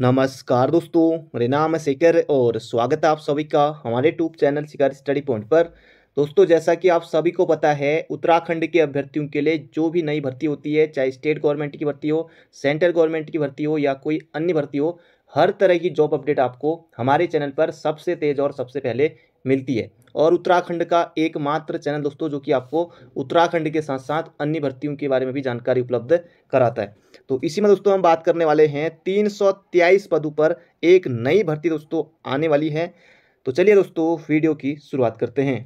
नमस्कार दोस्तों मेरे नाम है शिकर और स्वागत है आप सभी का हमारे tube channel Shikar study point पर दोस्तों जैसा कि आप सभी को पता है उत्तराखंड के अभ्यर्थियों के लिए जो भी नई भर्ती होती है चाहे स्टेट गवर्नमेंट की भर्ती हो सेंट्रल गवर्नमेंट की भर्ती हो या कोई अन्य भर्ती हो हर तरह की जॉब अपडेट आपको हमारे चैनल पर सबसे तेज़ और सबसे पहले मिलती है और उत्तराखंड का एकमात्र चैनल दोस्तों जो कि आपको उत्तराखंड के साथ साथ अन्य भर्तियों के बारे में भी जानकारी उपलब्ध कराता है तो इसी में दोस्तों हम बात करने वाले हैं तीन पदों पर एक नई भर्ती दोस्तों आने वाली है तो चलिए दोस्तों वीडियो की शुरुआत करते हैं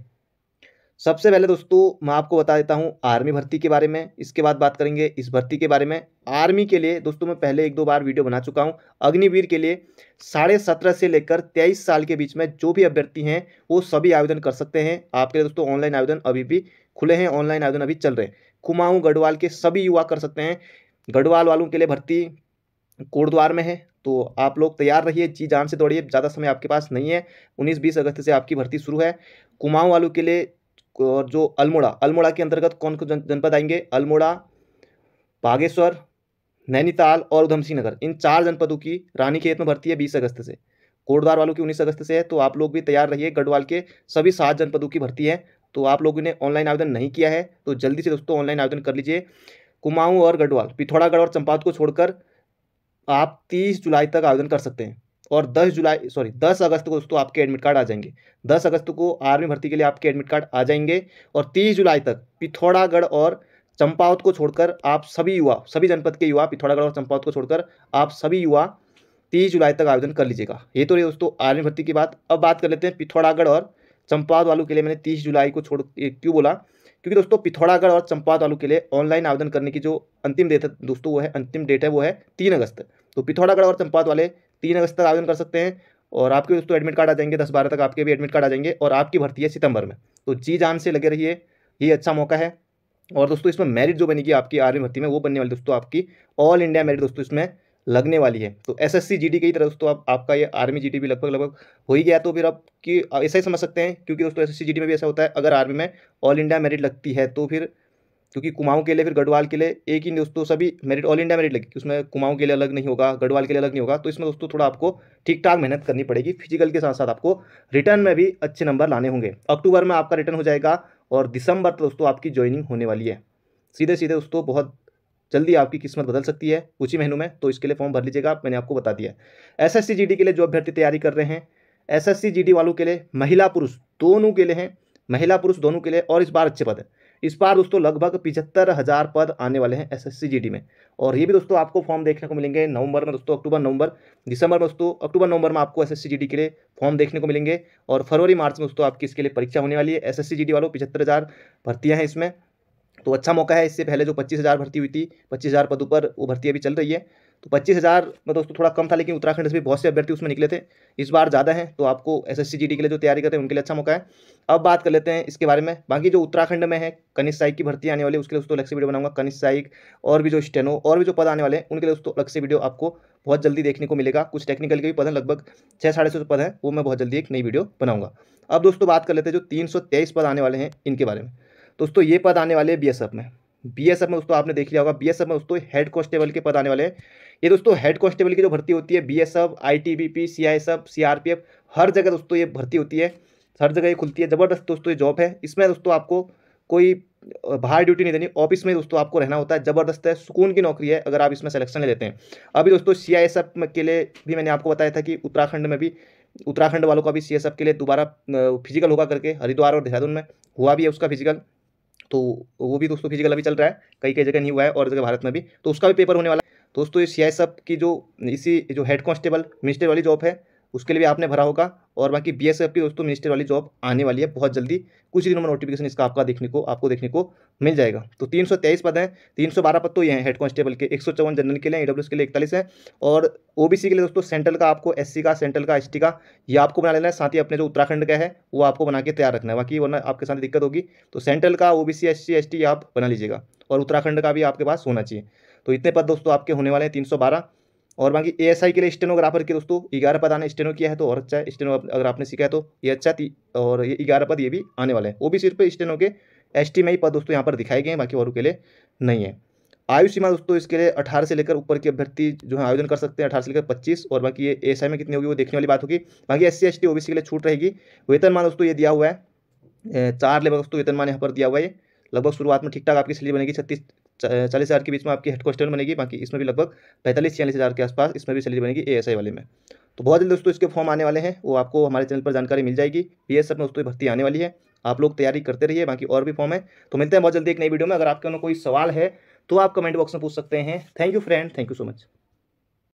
सबसे पहले दोस्तों मैं आपको बता देता हूँ आर्मी भर्ती के बारे में इसके बाद बात करेंगे इस भर्ती के बारे में आर्मी के लिए दोस्तों मैं पहले एक दो बार वीडियो बना चुका हूँ अग्निवीर के लिए साढ़े सत्रह से लेकर तेईस साल के बीच में जो भी अभ्यर्थी हैं वो सभी आवेदन कर सकते हैं आपके लिए दोस्तों ऑनलाइन आवेदन अभी भी खुले हैं ऑनलाइन आवेदन अभी चल रहे हैं कुमाऊँ गढ़वाल के सभी युवा कर सकते हैं गढ़वाल वालों के लिए भर्ती कोटद्वार में है तो आप लोग तैयार रहिए जी जान से दौड़िए ज़्यादा समय आपके पास नहीं है उन्नीस बीस अगस्त से आपकी भर्ती शुरू है कुमाऊँ वालों के लिए और जो अल्मोड़ा अल्मोड़ा के अंतर्गत कौन कौन जनपद आएंगे अल्मोड़ा बागेश्वर नैनीताल और उधमसिंह नगर इन चार जनपदों की रानी खेत में भर्ती है बीस अगस्त से कोटद्वार वालों की उन्नीस अगस्त से है तो आप लोग भी तैयार रहिए गढ़वाल के सभी सात जनपदों की भर्ती है तो आप लोगों ने ऑनलाइन आवेदन नहीं किया है तो जल्दी से दोस्तों ऑनलाइन आवेदन कर लीजिए कुमाऊं और गढ़वाल पिथौरागढ़ और चंपावत को छोड़कर आप 30 जुलाई तक आवेदन कर सकते हैं और 10 जुलाई सॉरी 10 अगस्त को दोस्तों आपके एडमिट कार्ड आ जाएंगे 10 अगस्त को आर्मी भर्ती के लिए आपके एडमिट कार्ड आ जाएंगे और 30 जुलाई तक पिथौरागढ़ और चंपावत को छोड़कर आप सभी युवा सभी जनपद के युवा पिथौरागढ़ और चंपावत को छोड़कर आप सभी युवा तीस जुलाई तक आवेदन कर लीजिएगा ये तो रही दोस्तों आर्मी भर्ती की बात अब बात कर लेते हैं पिथौरागढ़ और चंपावत वालों के लिए मैंने तीस जुलाई को छोड़ क्यों बोला क्योंकि दोस्तों पिथौरागढ़ और चंपावत वालों के लिए ऑनलाइन आवेदन करने की जो अंतिम डेट है दोस्तों वो है अंतिम डेट है वो है तीन अगस्त तो पिथौरागढ़ और चंपावत वाले तीन अगस्त तक आवेदन कर सकते हैं और आपके दोस्तों एडमिट कार्ड आ जाएंगे दस बारह तक आपके भी एडमिट कार्ड आ जाएंगे और आपकी भर्ती है सितंबर में तो जी जान से लगे रहिए ये अच्छा मौका है और दोस्तों इसमें मेरिट जो बनेगी आपकी आर्मी भर्ती में वो बनने वाली दोस्तों आपकी ऑल इंडिया मेरिट दोस्तों इसमें लगने वाली है तो S S C G D की तरह दोस्तों आप, आपका ये आर्मी जी डी भी लगभग लगभग हो ही गया तो फिर आपकी ऐसा ही समझ सकते हैं क्योंकि दोस्तों S S C G D में भी ऐसा होता है अगर आर्मी में ऑल इंडिया मेरिट लगती है तो फिर क्योंकि कुमाऊं के लिए फिर गढ़वाल के लिए एक ही दोस्तों सभी मेरिट ऑल इंडिया मेरिट लगेगी उसमें कुमाऊं के लिए अलग नहीं होगा गढ़वाल के लिए अलग नहीं होगा तो इसमें दोस्तों थोड़ा आपको ठीक ठाक मेहनत करनी पड़ेगी फिजिकल के साथ साथ आपको रिटर्न में भी अच्छे नंबर लाने होंगे अक्टूबर में आपका रिटर्न हो जाएगा और दिसंबर तक तो दोस्तों आपकी ज्वाइनिंग होने वाली है सीधे सीधे दोस्तों बहुत जल्दी आपकी किस्मत बदल सकती है कुछ ही महीनों में तो इसके लिए फॉर्म भर लीजिएगा मैंने आपको बता दिया एस एस के लिए जो अभ्यर्थी तैयारी कर रहे हैं एस एस वालों के लिए महिला पुरुष दोनों के लिए हैं महिला पुरुष दोनों के लिए और इस बार अच्छे पद है इस बार दोस्तों लगभग पिछहत्तर हज़ार पद आने वाले हैं एस एस में और ये भी दोस्तों आपको फॉर्म देखने को मिलेंगे नवंबर में दोस्तों अक्टूबर नवंबर दिसंबर में दोस्तों अक्टूबर नवंबर में आपको एस एस के लिए फॉर्म देखने को मिलेंगे और फरवरी मार्च में दोस्तों आपकी इसके लिए परीक्षा होने वाली है एस एस वालों पिछहत्तर हज़ार भर्तियाँ हैं इसमें तो अच्छा मौका है इससे पहले जो पच्चीस हज़ार भर्ती हुई थी पच्चीस हज़ार पदों पर वो भर्ती अभी चल रही है तो पच्चीस हज़ार में दोस्तों थोड़ा कम था लेकिन उत्तराखंड से भी बहुत से अभ्यर्थी उसमें निकले थे इस बार ज़्यादा हैं तो आपको एस एस के लिए जो तैयारी करते हैं उनके लिए अच्छा मौका है अब बात कर लेते हैं इसके बारे में बाकी जो उत्तराखंड में है कनिष साइक की भर्ती आने वाली उसके लिए दोस्तों अलग से वीडियो बनाऊंगा कनिष साइक और भी जो स्टेनो और भी जो पद आने वाले हैं उनके लिए दोस्तों अलग से वीडियो आपको बहुत जल्दी देखने को मिलेगा कुछ टेक्निकल के भी पद हैं लगभग छः साढ़े सौ पद हैं वो मैं बहुत जल्दी एक नई वीडियो बनाऊंगा अब दोस्तों बात कर लेते हैं जो तीन पद आने वाले हैं इनके बारे में दोस्तों ये पद आने वाले हैं बी में बीएसएफ में दोस्तों आपने देख लिया होगा बीएसएफ में दोस्तों हेड कांस्टेबल के पद आने वाले हैं ये दोस्तों हेड कांस्टेबल की जो भर्ती होती है बीएसएफ आईटीबीपी सीआईएसएफ सीआरपीएफ हर जगह दोस्तों ये भर्ती होती है हर जगह ये खुलती है ज़बरदस्त दोस्तों ये जॉब है इसमें दोस्तों आपको कोई बाहर ड्यूटी नहीं देनी ऑफिस में दोस्तों आपको रहना होता है ज़बरदस्त है सुकून की नौकरी है अगर आप इसमें सेलेक्शन ले लेते हैं अभी दोस्तों सी आई के लिए भी मैंने आपको बताया था कि उत्तराखंड में भी उत्तराखंड वालों का भी सी के लिए दोबारा फिजिकल होगा करके हरिद्वार और देहरादून में हुआ भी है उसका फिजिकल तो वो भी दोस्तों फिजिकल अभी चल रहा है कई कई जगह नहीं हुआ है और जगह भारत में भी तो उसका भी पेपर होने वाला है दोस्तों ये सी की जो इसी जो हेड कॉन्स्टेबल मिनिस्टर वाली जॉब है उसके लिए भी आपने भरा होगा और बाकी बी की दोस्तों मिनिस्टर वाली जॉब आने वाली है बहुत जल्दी कुछ दिनों में नोटिफिकेशन इसका आपका देखने को आपको देखने को मिल जाएगा तो तीन सौ तेईस पद हैं तीन सौ बारह पद तो ये हैं हेड कांस्टेबल के एक सौ चौवन जनरल के लिए ईडब्ल्यू के लिए इकतालीस है और ओबीसी के लिए दोस्तों सेंट्रल का आपको एससी का सेंट्रल का एसटी का ये आपको बना लेना है साथ ही अपने जो उत्तराखंड का है वो आपको बना के तैयार रखना है बाकी वरना आपके साथ दिक्कत होगी तो सेंट्रल का सी एस टी आप बना लीजिएगा और उत्तराखंड का भी आपके पास होना चाहिए तो इतने पद दोस्तों आपके होने वाले हैं तीन सौ बारह और बाकी ए के लिए स्टेनोग्राफर के दोस्तों ग्यारह पद आने स्टेनो किया है तो और अच्छा है स्टेनो अगर आपने सीखा है तो ये अच्छा थी और ये ग्यारह पद ये भी आने वाले हैं वो भी सिर्फ स्टेनो के एस में ही पद दोस्तों यहाँ पर दिखाए गए हैं बाकी और के लिए नहीं है आयु सीमा दोस्तों इसके लिए अठारह से लेकर ऊपर के अभ्यर्थी जो है आयोजन कर सकते हैं अठारह से लेकर पच्चीस और बाकी ये एस में कितनी होगी वो देखने वाली बात होगी बाकी एस सी एस के लिए छूट रहेगी वेतन मान दोस्तों ये दिया हुआ है चार लेवल दोस्तों वेतनमान यहाँ पर दिया हुआ है लगभग शुरुआत में ठीक ठाक आपकी सैलरी बनेगी छत्तीस चालीस हज़ार के बीच में आपकी हेड क्वेश्चन बनेगी बाकी इसमें भी लगभग पैंतालीस छियालीस हज़ार के आसपास इसमें भी सैलरी बनेगी ए वाले में तो बहुत जल्द दोस्तों इसके फॉर्म आने वाले हैं वो आपको हमारे चैनल पर जानकारी मिल जाएगी पी एस में दोस्तों भर्ती आने वाली है आप लोग तैयारी करते रहिए बाकी और भी फॉर्म है तो मिलते हैं बहुत जल्दी एक नई वीडियो में अगर आपके कोई सवाल है तो आप कमेंट बॉक्स में पूछ सकते हैं thank you friend thank you so much